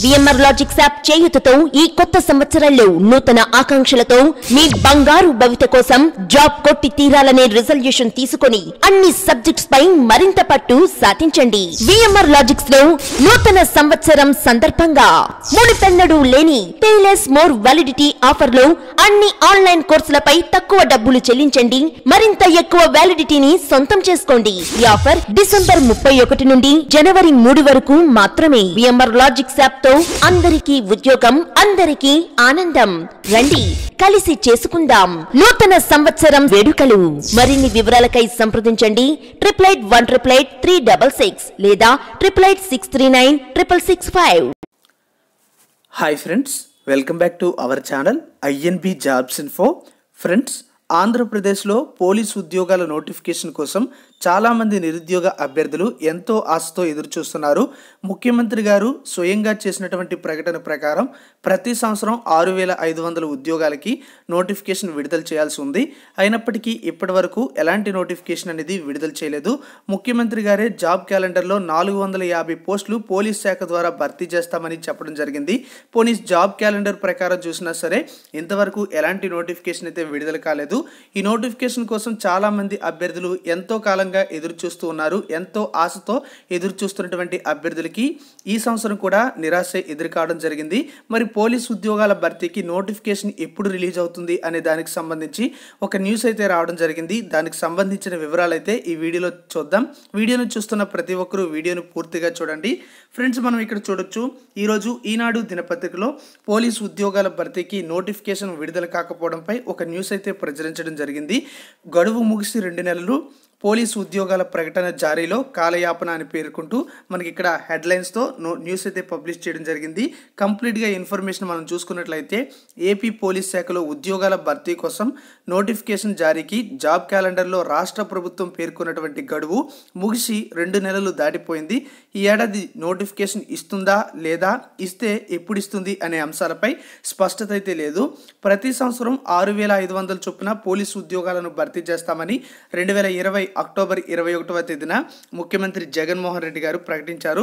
VMR logics app చేయుతతో ఈ కొత్త సంవత్సరంలో నూతన ఆకాంక్షలతో మీ బంగారు భవిత కోసం జాబ్ కొట్టి తీరాలనే రిజల్యూషన్ తీసుకుని అన్ని సబ్జెక్ట్స్ పై మరింత పట్టు సాధించండి విఎంఆర్ లాజిక్స్ లో నూతన సంవత్సరం సందర్భంగా పెన్నడు లేని పేలెస్ మోర్ వాలిడిటీ ఆఫర్ లో అన్ని ఆన్లైన్ కోర్సులపై తక్కువ డబ్బులు చెల్లించండి మరింత ఎక్కువ వ్యాలిడిటీని సొంతం చేసుకోండి ఈ ఆఫర్ డిసెంబర్ ముప్పై ఒకటి నుండి జనవరి మూడు వరకు మాత్రమే విఎంఆర్ లాజిక్స్ యాప్ తో అందరికీ ఉద్యోగం అందరికీ ఆనందం రండి కలిసి చేసుకుందాం నూతన సంవత్సరం వేడుకలు మరిన్ని వివరాలకై సంప్రదించండి triple eight one triple eight three double six లేదా triple eight six three nine triple six five hi friends welcome back to our channel INB jobs info friends ఆంధ్రప్రదేశ్లో పోలీసు ఉద్యోగాల నోటిఫికేషన్ కోసం చాలామంది నిరుద్యోగ అభ్యర్థులు ఎంతో ఆశతో ఎదురుచూస్తున్నారు ముఖ్యమంత్రి గారు స్వయంగా చేసినటువంటి ప్రకటన ప్రకారం ప్రతి సంవత్సరం ఆరు వేల ఐదు వందల ఉద్యోగాలకి నోటిఫికేషన్ విడుదల చేయాల్సి ఉంది అయినప్పటికీ ఇప్పటి వరకు ఎలాంటి నోటిఫికేషన్ అనేది విడుదల చేయలేదు ముఖ్యమంత్రి గారే జాబ్ క్యాలెండర్లో నాలుగు వందల యాభై పోస్టులు పోలీస్ శాఖ ద్వారా భర్తీ చేస్తామని చెప్పడం జరిగింది పోనీ జాబ్ క్యాలెండర్ ప్రకారం చూసినా సరే ఇంతవరకు ఎలాంటి నోటిఫికేషన్ అయితే విడుదల కాలేదు లేదు ఈ నోటిఫికేషన్ కోసం చాలామంది అభ్యర్థులు ఎంతో కాలంగా ఎదురు చూస్తూ ఉన్నారు ఎంతో ఆశతో ఎదురు చూస్తున్నటువంటి అభ్యర్థులకి ఈ సంవత్సరం కూడా నిరాశ ఎదురుకావడం జరిగింది మరి పోలీస్ ఉద్యోగాల భర్తీకి నోటిఫికేషన్ ఎప్పుడు రిలీజ్ అవుతుంది అనే దానికి సంబంధించి ఒక న్యూస్ అయితే రావడం జరిగింది దానికి సంబంధించిన వివరాలు అయితే ఈ వీడియోలో చూద్దాం వీడియోను చూస్తున్న ప్రతి ఒక్కరూ వీడియోను పూర్తిగా చూడండి ఫ్రెండ్స్ మనం ఇక్కడ చూడొచ్చు ఈరోజు ఈనాడు దినపత్రికలో పోలీస్ ఉద్యోగాల భర్తీకి నోటిఫికేషన్ విడుదల కాకపోవడంపై ఒక న్యూస్ అయితే ప్రజలు విస్తరించడం జరిగింది గడువు ముగిసి రెండు నెలలు పోలీసు ఉద్యోగాల ప్రకటన జారీలో కాలయాపన అని పేర్కొంటూ మనకి ఇక్కడ హెడ్లైన్స్తో న్యూస్ అయితే పబ్లిష్ చేయడం జరిగింది కంప్లీట్గా ఇన్ఫర్మేషన్ మనం చూసుకున్నట్లయితే ఏపీ పోలీస్ శాఖలో ఉద్యోగాల భర్తీ కోసం నోటిఫికేషన్ జారీకి జాబ్ క్యాలెండర్లో రాష్ట్ర ప్రభుత్వం పేర్కొన్నటువంటి గడువు ముగిసి రెండు నెలలు దాటిపోయింది ఈ ఏడాది నోటిఫికేషన్ ఇస్తుందా లేదా ఇస్తే ఎప్పుడు ఇస్తుంది అనే అంశాలపై స్పష్టత అయితే లేదు ప్రతి సంవత్సరం ఆరు వేల ఐదు వందల చొప్పున పోలీసు ఉద్యోగాలను భర్తీ చేస్తామని రెండు వేల ఇరవై అక్టోబర్ ఇరవై ఒకటవ తేదీన ముఖ్యమంత్రి జగన్మోహన్ రెడ్డి గారు ప్రకటించారు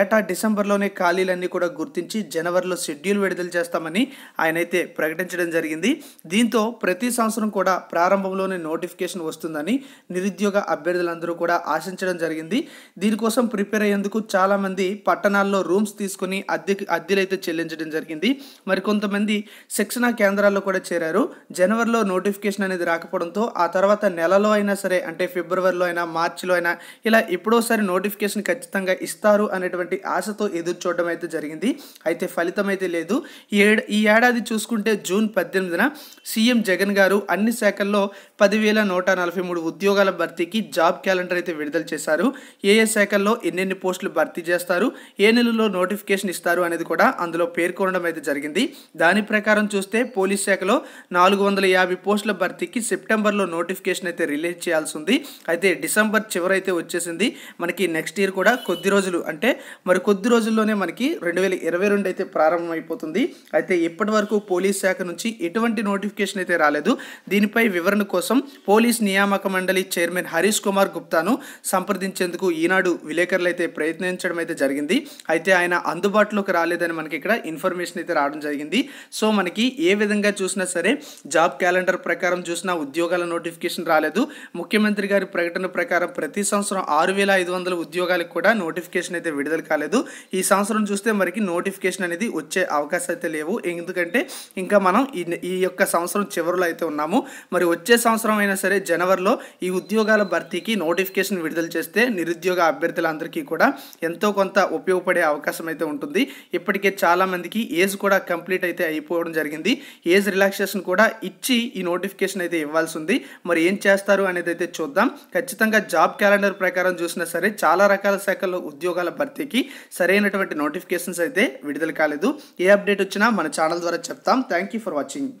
ఏటా డిసెంబర్లోనే ఖాళీలన్నీ కూడా గుర్తించి జనవరిలో షెడ్యూల్ విడుదల చేస్తామని ఆయన అయితే ప్రకటించడం జరిగింది దీంతో ప్రతి సంవత్సరం కూడా ప్రారంభంలోనే నోటిఫికేషన్ వస్తుందని నిరుద్యోగ అభ్యర్థులందరూ కూడా ఆశించడం జరిగింది దీనికోసం ప్రిపేర్ అయ్యేందుకు చాలామంది పట్టణాల్లో రూమ్స్ తీసుకుని అద్దె అద్దెలైతే చెల్లించడం జరిగింది మరికొంతమంది శిక్షణ కేంద్రాల్లో కూడా చేరారు జనవరిలో నోటిఫికేషన్ అనేది రాకపోవడంతో ఆ తర్వాత నెలలో అయినా సరే అంటే ఫిబ్రవరిలో అయినా మార్చిలో అయినా ఇలా ఎప్పుడోసారి నోటిఫికేషన్ ఖచ్చితంగా ఇస్తారు అనేటువంటి ఆశతో ఎదురు చూడడం అయితే జరిగింది అయితే ఫలితం అయితే లేదు ఈ ఏడాది చూసుకుంటే జూన్ పద్దెనిమిదిన సీఎం జగన్ గారు అన్ని శాఖల్లో పదివేల నూట నలభై మూడు ఉద్యోగాల భర్తీకి జాబ్ క్యాలెండర్ అయితే విడుదల చేశారు ఏ ఏ శాఖల్లో ఎన్నెన్ని పోస్టులు భర్తీ చేస్తారు ఏ నెలలో నోటిఫికేషన్ ఇస్తారు అనేది కూడా అందులో పేర్కొనడం అయితే జరిగింది దాని ప్రకారం చూస్తే పోలీస్ శాఖలో నాలుగు వందల యాభై పోస్టుల భర్తీకి సెప్టెంబర్లో నోటిఫికేషన్ అయితే రిలీజ్ చేయాల్సి ఉంది అయితే డిసెంబర్ చివరైతే వచ్చేసింది మనకి నెక్స్ట్ ఇయర్ కూడా కొద్ది రోజులు అంటే మరి కొద్ది రోజుల్లోనే మనకి రెండు వేల ఇరవై రెండు అయితే ప్రారంభమైపోతుంది అయితే ఇప్పటి వరకు పోలీస్ శాఖ నుంచి ఎటువంటి నోటిఫికేషన్ అయితే రాలేదు దీనిపై వివరణ కోసం పోలీస్ నియామక మండలి చైర్మన్ హరీష్ కుమార్ గుప్తాను సంప్రదించేందుకు ఈనాడు విలేకరులు అయితే ప్రయత్నించడం అయితే జరిగింది అయితే ఆయన అందుబాటులోకి రాలేదని మనకి ఇక్కడ ఇన్ఫర్మేషన్ అయితే రావడం జరిగింది సో మనకి ఏ విధంగా చూసినా సరే జాబ్ క్యాలెండర్ ప్రకారం చూసినా ఉద్యోగాల నోటిఫికేషన్ రాలేదు ముఖ్యమంత్రి గారు గారి ప్రకటన ప్రకారం ప్రతి సంవత్సరం ఆరు వేల ఐదు వందల ఉద్యోగాలకు కూడా నోటిఫికేషన్ అయితే విడుదల కాలేదు ఈ సంవత్సరం చూస్తే మనకి నోటిఫికేషన్ అనేది వచ్చే అవకాశం అయితే లేవు ఎందుకంటే ఇంకా మనం ఈ ఈ యొక్క సంవత్సరం చివరిలో అయితే ఉన్నాము మరి వచ్చే సంవత్సరం అయినా సరే జనవరిలో ఈ ఉద్యోగాల భర్తీకి నోటిఫికేషన్ విడుదల చేస్తే నిరుద్యోగ అభ్యర్థులందరికీ కూడా ఎంతో కొంత ఉపయోగపడే అవకాశం అయితే ఉంటుంది ఇప్పటికే చాలామందికి ఏజ్ కూడా కంప్లీట్ అయితే అయిపోవడం జరిగింది ఏజ్ రిలాక్సేషన్ కూడా ఇచ్చి ఈ నోటిఫికేషన్ అయితే ఇవ్వాల్సి ఉంది మరి ఏం చేస్తారు అనేది అయితే చూద్దాం ఖచ్చితంగా జాబ్ క్యాలెండర్ ప్రకారం చూసినా సరే చాలా రకాల శాఖల్లో ఉద్యోగాల భర్తీకి సరైనటువంటి నోటిఫికేషన్స్ అయితే విడుదల కాలేదు ఏ అప్డేట్ వచ్చినా మన ఛానల్ ద్వారా చెప్తాం థ్యాంక్ యూ ఫర్ వాచింగ్